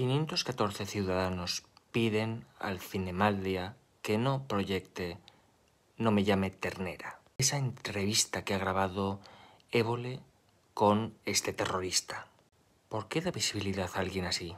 514 ciudadanos piden al Cinemaldia que no proyecte No me llame ternera. Esa entrevista que ha grabado Évole con este terrorista. ¿Por qué da visibilidad a alguien así?